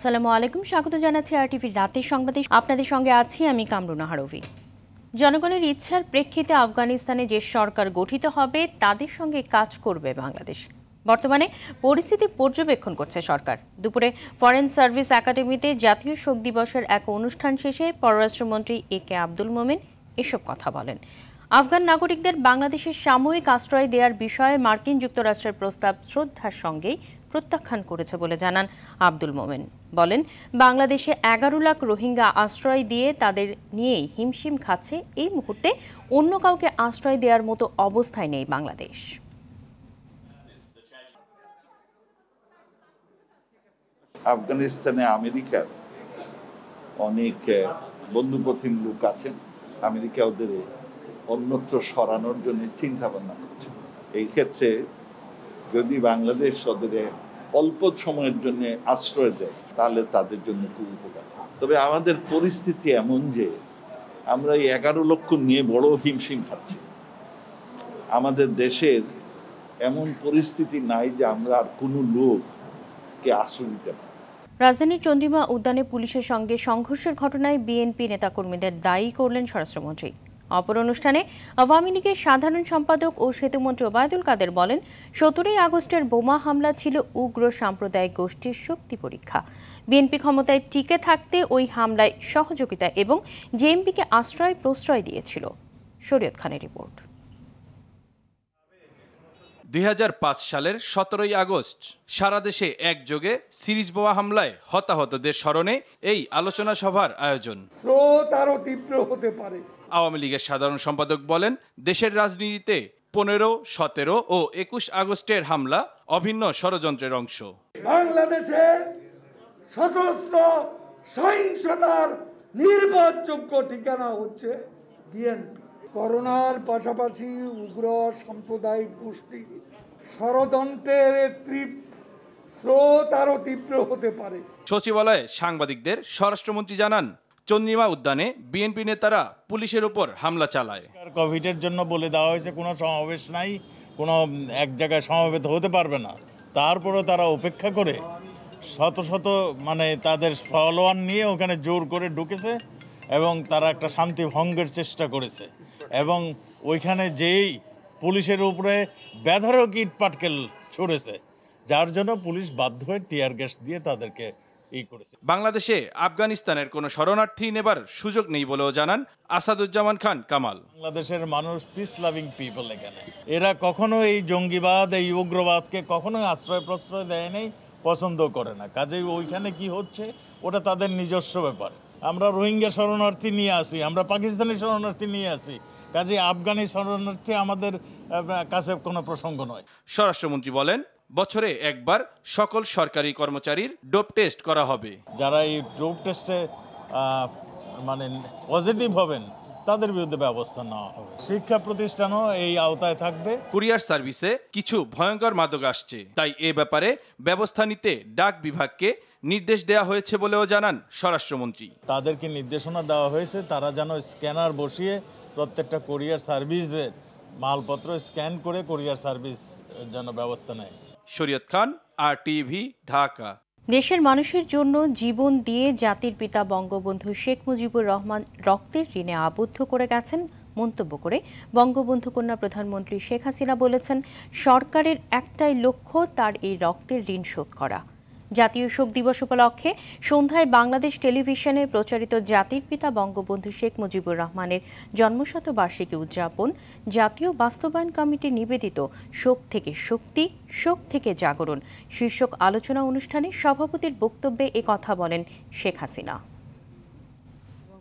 আসসালামু আলাইকুম স্বাগত জানাচ্ছি আর টিভির রাতের সংবাদে আপনাদের সঙ্গে আছি আমি কামরুনা হারবি জনগণের ইচ্ছার প্রেক্ষিতে আফগানিস্তানে যে সরকার গঠিত হবে তাদের সঙ্গে কাজ করবে বাংলাদেশ বর্তমানে পরিস্থিতি পর্যবেক্ষণ করছে সরকার দুপুরে ফরেন সার্ভিস একাডেমিতে জাতীয় শোক দিবসের এক অনুষ্ঠান শেষে পররাষ্ট্রমন্ত্রী এ কে আব্দুল মোমেন এসব কথা বলেন আফগান নাগরিকদের বাংলাদেশের সাময়িক আশ্রয় দেওয়ার বিষয়ে মার্কিন যুক্তরাষ্ট্রের প্রস্তাব শ্রদ্ধার সঙ্গেই প্রত্যাখ্যান করেছে বলে জানান আব্দুল মোমেন বলেন বাংলাদেশে এগারো লাখ রোহিঙ্গা আশ্রয় দিয়ে তাদের নিয়েই হিমশিম খাচ্ছে এই মুহূর্তে অন্য কাউকে আশ্রয় দেওয়ার মতো অবস্থায় নেই বাংলাদেশ আফগানিস্তানে আমেরিকার অনেক বন্ধুপ্রতিম লোক আছেন আমেরিকা ওদের অন্যত্র সরানোর জন্য চিন্তা ভাবনা করছে এই ক্ষেত্রে যদি বাংলাদেশ ওদের অল্প সময়ের জন্য আশ্রয় দেয় তাহলে তাদের জন্য খুব উপকার তবে আমাদের পরিস্থিতি এমন যে আমরা এই এগারো লক্ষ নিয়ে বড় হিমশিম খাচ্ছি আমাদের দেশের এমন পরিস্থিতি নাই যে আমরা আর কোনো লোককে আশ্রয় দিতে পারি রাজধানীর চন্ডিমা উদ্যানে পুলিশের সঙ্গে সংঘর্ষের ঘটনায় বিএনপি নেতাকর্মীদের দায়ী করলেন স্বরাষ্ট্রমন্ত্রী অপর অনুষ্ঠানে আওয়ামী লীগের সাধারণ সম্পাদক ও সেতুমন্ত্রী ওবায়দুল কাদের বলেন সতেরোই আগস্টের বোমা হামলা ছিল উগ্র সাম্প্রদায়িক গোষ্ঠীর শক্তি পরীক্ষা বিএনপি ক্ষমতায় টিকে থাকতে ওই হামলায় সহযোগিতা এবং জেএমপিকে আশ্রয় প্রশ্রয় দিয়েছিল শরীয়ত খানের রিপোর্ট দুই সালের সতেরোই আগস্ট সারা দেশে একযোগে সিরিজ বোমা হামলায় হতাহতদের স্মরণে এই আলোচনা সভার আয়োজন স্রোত আরো তীব্র হতে পারে আওয়ামী লীগের সাধারণ সম্পাদক বলেন দেশের রাজনীতিতে পনেরো সতেরো ও একুশ আগস্টের হামলা অভিন্ন ষড়যন্ত্রের অংশ বাংলাদেশে সশস্ত্র সহিংসতার নির্ভরযোগ্য ঠিকানা হচ্ছে বিএনপি করোনার পাশাপাশি উগ্র সাম্প্রদায়িক গোষ্ঠী ষড়যন্ত্রের স্রোত তীব্র হতে পারে সচিবালয়ে সাংবাদিকদের স্বরাষ্ট্রমন্ত্রী জানান চন্দ্রিমা উদ্যানে বিএনপি নেতারা পুলিশের উপর হামলা চালায় কোভিডের জন্য বলে দেওয়া হয়েছে কোনো সমাবেশ নাই কোনো এক জায়গায় সমাবেত হতে পারবে না তারপরে তারা উপেক্ষা করে শত শত মানে তাদের ফলোয়ার নিয়ে ওখানে জোর করে ঢুকেছে এবং তারা একটা শান্তি ভঙ্গের চেষ্টা করেছে এবং ওইখানে যেই পুলিশের উপরে ব্যাধারও ইট পাটকেল ছড়েছে যার জন্য পুলিশ বাধ্য হয়ে টিয়ার গ্যাস দিয়ে তাদেরকে বাংলাদেশে আফগানিস্তানের কোনো শরণার্থী নেবার সুযোগ নেই বলেও জানান আসাদুজ্জামান খান কামাল বাংলাদেশের মানুষ পিস লাভিং পিপল এখানে এরা কখনো এই জঙ্গিবাদ এই উগ্রবাদকে কখনো আশ্রয় প্রশ্রয় দেয় নেই পছন্দ করে না কাজেই ওইখানে কি হচ্ছে ওটা তাদের নিজস্ব ব্যাপার আমরা রোহিঙ্গা শরণার্থী নিয়ে আসি আমরা পাকিস্তানি শরণার্থী নিয়ে আসি কাজে আফগানি শরণার্থী আমাদের কাছে কোনো প্রসঙ্গ নয় স্বরাষ্ট্রমন্ত্রী বলেন বছরে একবার সকল সরকারি কর্মচারীর ডোপ টেস্ট করা হবে যারা এই ডোপ টেস্টে মানে পজিটিভ হবেন তাদের বিরুদ্ধে ব্যবস্থা নেওয়া হবে শিক্ষা প্রতিষ্ঠানও এই আওতায় থাকবে কুরিয়ার সার্ভিসে কিছু ভয়ঙ্কর মাদক আসছে তাই এ ব্যাপারে ব্যবস্থা নিতে ডাক বিভাগকে নির্দেশ দেওয়া হয়েছে বলেও জানান স্বরাষ্ট্রমন্ত্রী তাদেরকে নির্দেশনা দেওয়া হয়েছে তারা যেন স্ক্যানার বসিয়ে প্রত্যেকটা কোরিয়ার সার্ভিসের মালপত্র স্ক্যান করে কোরিয়ার সার্ভিস যেন ব্যবস্থা নেয় শরীয়ত খান আর টিভি ঢাকা দেশের মানুষের জন্য জীবন দিয়ে জাতির পিতা বঙ্গবন্ধু শেখ মুজিবুর রহমান রক্তের ঋণে আবদ্ধ করে গেছেন মন্তব্য করে বঙ্গবন্ধু কন্যা প্রধানমন্ত্রী শেখ হাসিনা বলেছেন সরকারের একটাই লক্ষ্য তার এই রক্তের ঋণ শোধ করা জাতীয় শোক দিবস উপলক্ষে সন্ধ্যায় বাংলাদেশ টেলিভিশনে প্রচারিত জাতির পিতা বঙ্গবন্ধু শেখ মুজিবুর রহমানের জন্মশতবার্ষিকী উদযাপন জাতীয় বাস্তবায়ন কমিটি নিবেদিত শোক থেকে শক্তি শোক থেকে জাগরণ শীর্ষক আলোচনা অনুষ্ঠানে সভাপতির বক্তব্যে এ কথা বলেন শেখ হাসিনা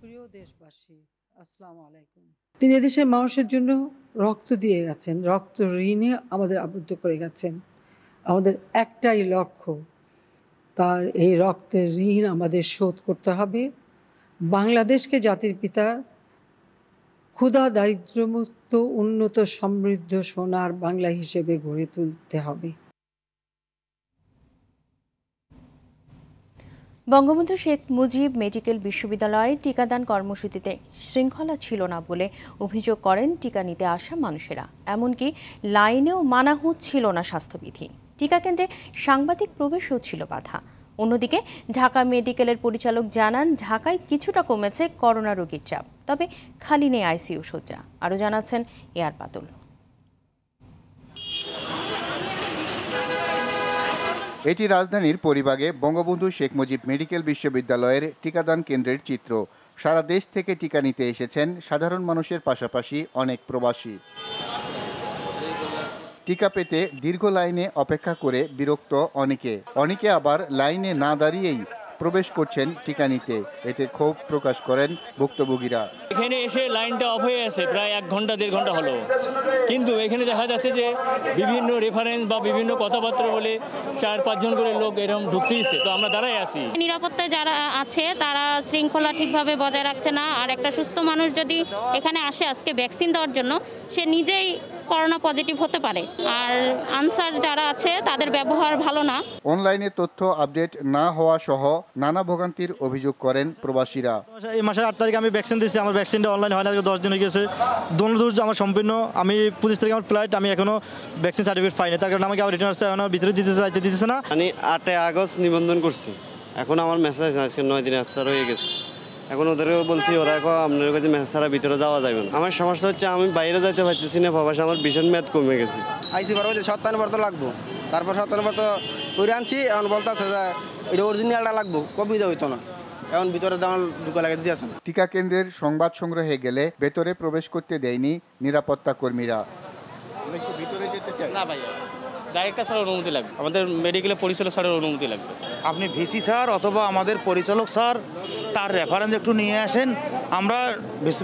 প্রিয় তিনি এদেশের মানুষের জন্য রক্ত দিয়ে গেছেন রক্ত ঋণে আমাদের আবদ্ধ করে গেছেন আমাদের একটাই লক্ষ্য তার এই রক্তের ঋণ আমাদের শোধ করতে হবে বাংলাদেশকে জাতির পিতা ক্ষুধা দারিদ্রমুক্ত উন্নত সমৃদ্ধ সোনার বাংলা হিসেবে গড়ে তুলতে হবে বঙ্গবন্ধু শেখ মুজিব মেডিকেল বিশ্ববিদ্যালয়ে টিকাদান কর্মসূচিতে শৃঙ্খলা ছিল না বলে অভিযোগ করেন টিকা নিতে আসা মানুষেরা এমনকি লাইনেও মানা হচ্ছিল না স্বাস্থ্যবিধি টিকাকেন্দ্রে সাংবাদিক প্রবেশও ছিল বাধা অন্যদিকে ঢাকা মেডিকেলের পরিচালক জানান ঢাকায় কিছুটা কমেছে করোনা রোগীর চাপ তবে খালি নেই আইসিইউ শয্যা আরও জানাচ্ছেন এয়ার পাতুল এটি রাজধানীর পরিবাগে বঙ্গবন্ধু শেখ মুজিব মেডিকেল বিশ্ববিদ্যালয়ের টিকাদান কেন্দ্রের চিত্র সারা দেশ থেকে টিকা নিতে এসেছেন সাধারণ মানুষের পাশাপাশি অনেক প্রবাসী টিকা পেতে দীর্ঘ লাইনে অপেক্ষা করে বিরক্ত অনেকে অনেকে আবার লাইনে না দাঁড়িয়েই প্রবেশ করছেন টিকা নিতে এতে ক্ষোভ প্রকাশ করেন ভুক্তভোগীরা এখানে এসে লাইনটা অফ হয়ে আছে প্রায় এক ঘন্টা দেড় ঘন্টা হলো কিন্তু এখানে দেখা যাচ্ছে যে বিভিন্ন রেফারেন্স বা বিভিন্ন কথাবার্তা বলে চার পাঁচজন করে লোক এরকম ঢুকতেইছে তো আমরা দাঁড়াই আছি নিরাপত্তায় যারা আছে তারা শৃঙ্খলা ঠিকভাবে বজায় রাখছে না আর একটা সুস্থ মানুষ যদি এখানে আসে আজকে ভ্যাকসিন দেওয়ার জন্য সে নিজেই করোনা পজিটিভ হতে পারে আর আনসার যারা আছে তাদের ব্যবহার ভালো না অনলাইনে তথ্য আপডেট না হওয়া সহ নানা ভোগান্তির অভিযোগ করেন প্রবাসীরা এই মাসের আট তারিখে আমি ভ্যাকসিন দিচ্ছি আমার ভ্যাকসিনটা অনলাইন হয় না দশ দিন হয়ে গেছে দুর্জ আমার সম্পূর্ণ আমি পঁচিশ তারিখে আমার ফ্লাইট আমি এখনো ভ্যাকসিন সার্টিফিকেট পাইনি তার কারণে আমাকে আবার রিটার্ন আসতে ভিতরে দিতে চাইতে দিতেছে না আমি আটে আগস্ট নিবন্ধন করছি এখন আমার মেসেজ আজকে নয় দিন অ্যাপসার হয়ে গেছে এখন ওদেরকে বলছি ওরা এখন আপনার কাছে মেসেজ ছাড়া ভিতরে যাওয়া যাবে না আমার সমস্যা হচ্ছে আমি বাইরে যাইতে পারতেছি না বাবা আমার ভীষণ মেয়াদ কমে গেছে আইসি বারো যে সত্তান তো লাগবো তারপর সত্তান তো করে আনছি এখন বলতেছে যে এটা অরিজিনালটা লাগবো কপি দেওয়া হইতো না এখন ভিতরে দালাল ঢুকে লাগে দিয়েছে না টিকা কেন্দ্রের সংবাদ সংগ্রহে গেলে ভেতরে প্রবেশ করতে দেয়নি নিরাপত্তা কর্মীরা মানে ভিতরে যেতে চাই না ভাইয়া ডাইরেক্টর স্যারের অনুমতি লাগবে আমাদের মেডিকেলের পরিচালক স্যারের অনুমতি লাগবে আপনি ভিসি স্যার অথবা আমাদের পরিচালক স্যার তার রেফারেন্স একটু নিয়ে আসেন আমরা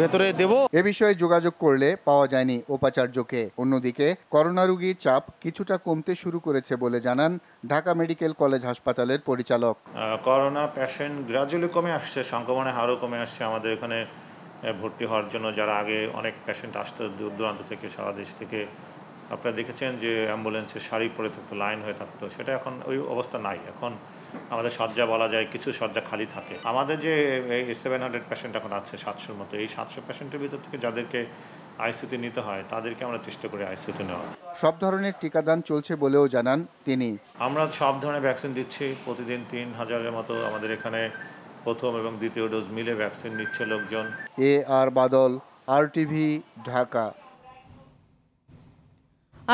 ভেতরে দেব এ বিষয়ে যোগাযোগ করলে পাওয়া যায়নি উপাচার্যকে অন্যদিকে করোনা রোগীর চাপ কিছুটা কমতে শুরু করেছে বলে জানান ঢাকা মেডিকেল কলেজ হাসপাতালের পরিচালক করোনা প্যাশেন্ট গ্রাজুয়ালি কমে আসছে সংক্রমণের হারও কমে আসছে আমাদের এখানে ভর্তি হওয়ার জন্য যারা আগে অনেক প্যাশেন্ট আসতো দূর দূরান্ত থেকে সারা দেশ থেকে আপনারা দেখেছেন যে অ্যাম্বুলেন্সে শাড়ি পরে থাকতো লাইন হয়ে থাকতো সেটা এখন ওই অবস্থা নাই এখন আমাদের শয্যা বলা যায় কিছু শয্যা খালি থাকে আমাদের যে সেভেন হান্ড্রেড পেশেন্ট এখন আছে সাতশোর মতো এই সাতশো পেশেন্টের ভিতর থেকে যাদেরকে আইসিউতে নিতে হয় তাদেরকে আমরা চেষ্টা করি আইসিউতে নেওয়া সব ধরনের টিকাদান চলছে বলেও জানান তিনি আমরা সব ধরনের ভ্যাকসিন দিচ্ছি প্রতিদিন তিন হাজারের মতো আমাদের এখানে প্রথম এবং দ্বিতীয় ডোজ মিলে ভ্যাকসিন নিচ্ছে লোকজন এ আর বাদল আর টিভি ঢাকা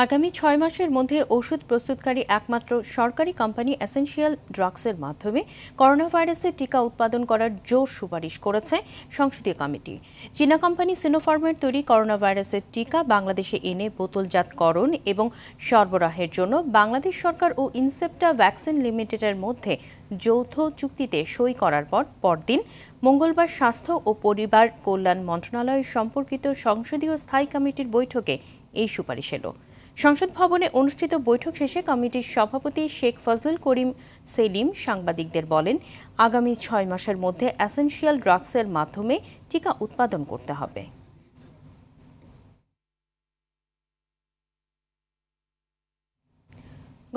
আগামী ছয় মাসের মধ্যে ওষুধ প্রস্তুতকারী একমাত্র সরকারি কোম্পানি অ্যাসেনশিয়াল ড্রাগসের মাধ্যমে করোনা ভাইরাসের টিকা উৎপাদন করার জোর সুপারিশ করেছে সংসদীয় কমিটি চীনা কোম্পানি সিনোফার্মের তৈরি করোনা ভাইরাসের টিকা বাংলাদেশে এনে বোতলজাতকরণ এবং সরবরাহের জন্য বাংলাদেশ সরকার ও ইনসেপ্টা ভ্যাকসিন লিমিটেডের মধ্যে যৌথ চুক্তিতে সই করার পর পরদিন মঙ্গলবার স্বাস্থ্য ও পরিবার কল্যাণ মন্ত্রণালয় সম্পর্কিত সংসদীয় স্থায়ী কমিটির বৈঠকে এই সুপারিশ এলো সংসদ ভবনে অনুষ্ঠিত বৈঠক শেষে কমিটির সভাপতি শেখ ফজল করিম সেলিম সাংবাদিকদের বলেন আগামী ছয় মাসের মধ্যে অ্যাসেনশিয়াল ড্রাগসের মাধ্যমে টিকা উৎপাদন করতে হবে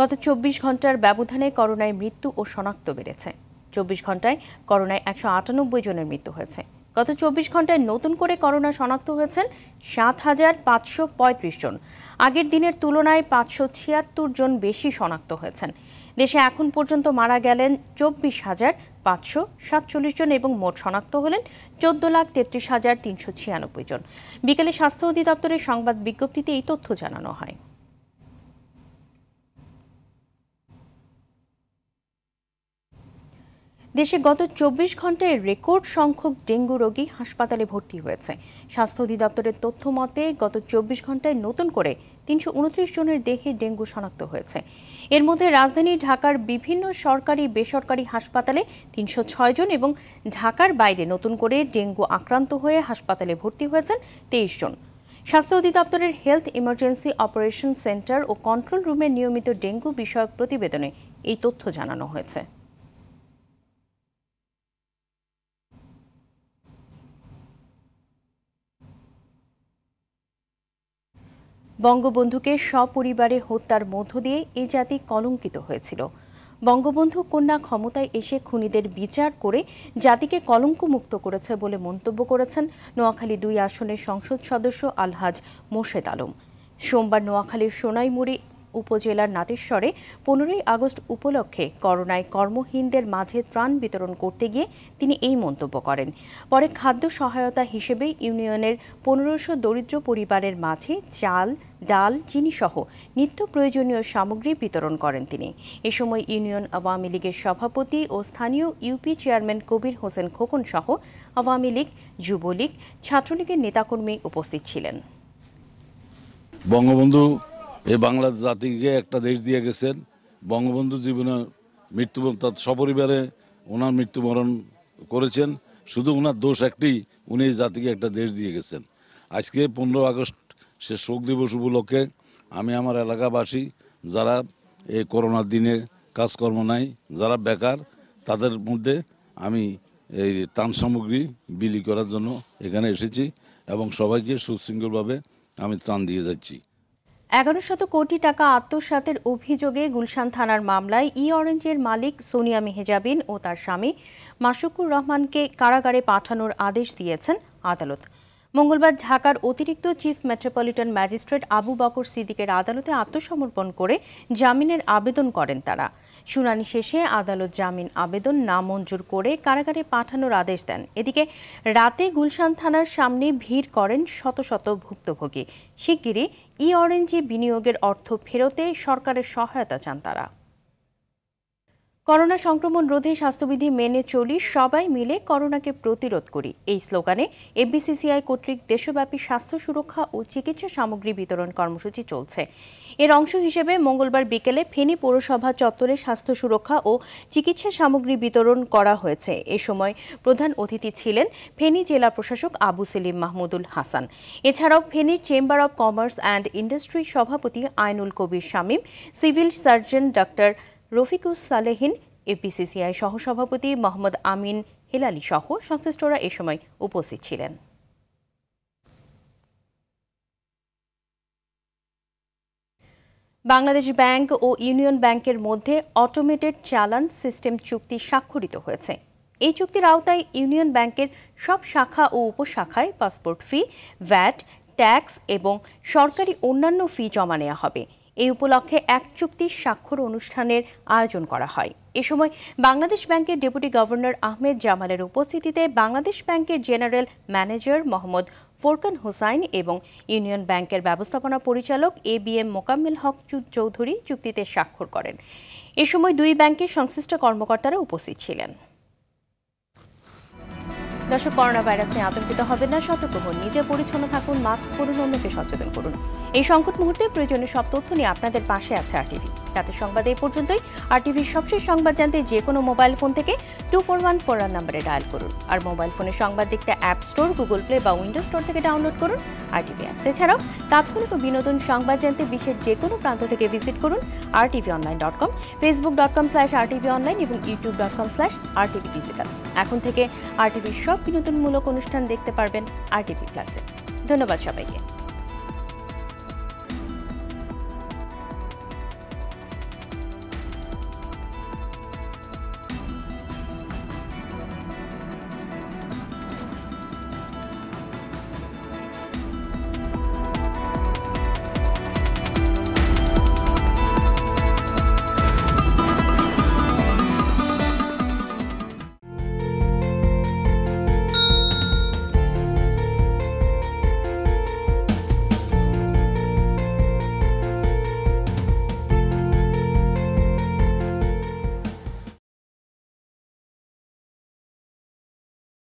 গত চব্বিশ ঘন্টার ব্যবধানে করোনায় মৃত্যু ও শনাক্ত বেড়েছে চব্বিশ ঘন্টায় করোনায় একশো আটানব্বই জনের মৃত্যু হয়েছে গত চব্বিশ ঘন্টায় নতুন করে করোনা শনাক্ত হয়েছেন সাত হাজার পাঁচশো পঁয়ত্রিশ জন আগের দিনের তুলনায় পাঁচশো ছিয়াত্তর জন বেশি শনাক্ত হয়েছেন দেশে এখন পর্যন্ত মারা গেলেন চব্বিশ হাজার পাঁচশো সাতচল্লিশ জন এবং মোট শনাক্ত হলেন চোদ্দ লাখ তেত্রিশ হাজার তিনশো ছিয়ানব্বই জন বিকেলে স্বাস্থ্য অধিদপ্তরের সংবাদ বিজ্ঞপ্তিতে এই তথ্য জানানো হয় দেশে গত চব্বিশ ঘন্টায় রেকর্ড সংখ্যক ডেঙ্গু রোগী হাসপাতালে ভর্তি হয়েছে স্বাস্থ্য অধিদপ্তরের তথ্য মতে গত চব্বিশ ঘন্টায় নতুন করে তিনশো উনত্রিশ জনের দেহে ডেঙ্গু শনাক্ত হয়েছে এর মধ্যে রাজধানী ঢাকার বিভিন্ন সরকারি বেসরকারি হাসপাতালে তিনশো ছয় জন এবং ঢাকার বাইরে নতুন করে ডেঙ্গু আক্রান্ত হয়ে হাসপাতালে ভর্তি হয়েছেন তেইশ জন স্বাস্থ্য অধিদপ্তরের হেলথ ইমার্জেন্সি অপারেশন সেন্টার ও কন্ট্রোল রুমের নিয়মিত ডেঙ্গু বিষয়ক প্রতিবেদনে এই তথ্য জানানো হয়েছে বঙ্গবন্ধুকে সপরিবারে হত্যার মধ্য দিয়ে এ জাতি কলঙ্কিত হয়েছিল বঙ্গবন্ধু কন্যা ক্ষমতায় এসে খুনিদের বিচার করে জাতিকে কলঙ্কমুক্ত করেছে বলে মন্তব্য করেছেন নোয়াখালী দুই আসনের সংসদ সদস্য আলহাজ মোর্শেদ আলম সোমবার নোয়াখালীর সোনাইমুড়ি উপজেলার নাটেশ্বরে পনেরোই আগস্ট উপলক্ষে করোনায় কর্মহীনদের মাঝে ত্রাণ বিতরণ করতে গিয়ে তিনি এই মন্তব্য করেন পরে খাদ্য সহায়তা হিসেবে ইউনিয়নের পনেরোশো দরিদ্র পরিবারের মাঝে চাল ডাল চিনিসহ নিত্য প্রয়োজনীয় সামগ্রী বিতরণ করেন তিনি এ সময় ইউনিয়ন আওয়ামী লীগের সভাপতি ও স্থানীয় ইউপি চেয়ারম্যান কবির হোসেন খোকন সহ আওয়ামী লীগ যুবলীগ ছাত্রলীগের নেতাকর্মী উপস্থিত ছিলেন বঙ্গবন্ধু এই বাংলার জাতিকে একটা দেশ দিয়ে গেছেন বঙ্গবন্ধু জীবনে মৃত্যু তার সপরিবারে ওনার মৃত্যুবরণ করেছেন শুধু ওনার দোষ একটি উনি এই জাতিকে একটা দেশ দিয়ে গেছেন আজকে পনেরো আগস্ট সে শোক দিবস উপলক্ষে আমি আমার এলাকাবাসী যারা এই করোনার দিনে কাজকর্ম নাই যারা বেকার তাদের মধ্যে আমি এই তান সামগ্রী বিলি করার জন্য এখানে এসেছি এবং সবাইকে সুশৃঙ্খলভাবে আমি ত্রাণ দিয়ে যাচ্ছি এগারো শত কোটি টাকা আত্মসাতের অভিযোগে গুলশান থানার মামলায় ই অরেঞ্জের মালিক সোনিয়া মেহেজাবিন ও তার স্বামী মাসুকুর রহমানকে কারাগারে পাঠানোর আদেশ দিয়েছেন আদালত মঙ্গলবার ঢাকার অতিরিক্ত chief metropolitan magistrate Abu Bakar সিদ্দিকের আদালতে আত্মসমর্পণ করে জামিনের আবেদন করেন তারা শুনানি শেষে আদালত জামিন আবেদন নামঞ্জুর করে কারাগারে পাঠানোর আদেশ দেন এদিকে রাতে গুলশান থানার সামনে ভিড় করেন শত শত ভুক্তভোগী শিগগিরই ই অরেঞ্জে বিনিয়োগের অর্থ ফেরতে সরকারের সহায়তা চান তারা করোনা সংক্রমণ রোধে স্বাস্থ্যবিধি মেনে চলি সবাই মিলে করোনাকে প্রতিরোধ করি এই স্লোগানে এফবিসিসিআই কর্তৃক দেশব্যাপী স্বাস্থ্য সুরক্ষা ও চিকিৎসা সামগ্রী বিতরণ কর্মসূচি চলছে এর অংশ হিসেবে মঙ্গলবার বিকেলে ফেনী পৌরসভা চত্বরে স্বাস্থ্য সুরক্ষা ও চিকিৎসা সামগ্রী বিতরণ করা হয়েছে এ সময় প্রধান অতিথি ছিলেন ফেনী জেলা প্রশাসক আবু সেলিম মাহমুদুল হাসান এছাড়াও ফেনীর চেম্বার অব কমার্স অ্যান্ড ইন্ডাস্ট্রির সভাপতি Ainul Kabir Shamim civil surgeon doctor Rafiqus Salehin APCCI সহসভাপতি মোহাম্মদ আমিন হেলালি সহ সংশ্লিষ্টরা এ সময় উপস্থিত ছিলেন বাংলাদেশ ব্যাংক ও ইউনিয়ন ব্যাংকের মধ্যে অটোমেটেড চালান সিস্টেম চুক্তি স্বাক্ষরিত হয়েছে এই চুক্তির আওতায় ইউনিয়ন ব্যাংকের সব শাখা ও উপশাখায় পাসপোর্ট ফি ভ্যাট ট্যাক্স এবং সরকারি অন্যান্য ফি জমা নেওয়া হবে এই উপলক্ষে এক চুক্তি স্বাক্ষর অনুষ্ঠানের আয়োজন করা হয় এ সময় বাংলাদেশ ব্যাংকের ডেপুটি গভর্নর আহমেদ জামালের উপস্থিতিতে বাংলাদেশ ব্যাংকের জেনারেল ম্যানেজার মোহাম্মদ ফোরকান হোসাইন এবং ইউনিয়ন ব্যাংকের ব্যবস্থাপনা পরিচালক A B M Mokammel Haque Chowdhury চুক্তিতে স্বাক্ষর করেন এ সময় দুই ব্যাংকের সংশ্লিষ্ট কর্মকর্তারা উপস্থিত ছিলেন দর্শক করোনা ভাইরাস নিয়ে আতঙ্কিত হবেন না সতর্ক হন নিজে পরিচ্ছন্ন থাকুন মাস্ক পরুন অন্যকে সচেতন করুন এই সংকট মুহূর্তে প্রয়োজনীয় সব তথ্য নিয়ে আপনাদের পাশে আছে আর টিভি রাতের সংবাদ এই পর্যন্তই আর টিভির সবশেষ সংবাদ জানতে যে কোনো মোবাইল ফোন থেকে two four one four one নাম্বারে ডায়াল করুন আর মোবাইল ফোনের সংবাদ দেখতে অ্যাপ স্টোর গুগল প্লে বা উইন্ডো স্টোর থেকে ডাউনলোড করুন আর টিভি অ্যাপস এছাড়াও তাৎক্ষণিক বিনোদন সংবাদ জানতে বিশ্বের যে কোনো প্রান্ত থেকে ভিজিট করুন R TV online dot com Facebook dot com slash R TV online এবং YouTube dot com slash R TV digitals এখন থেকে আর টিভির সব বিনোদনমূলক অনুষ্ঠান দেখতে পারবেন আর টিভি প্লাসে ধন্যবাদ সবাইকে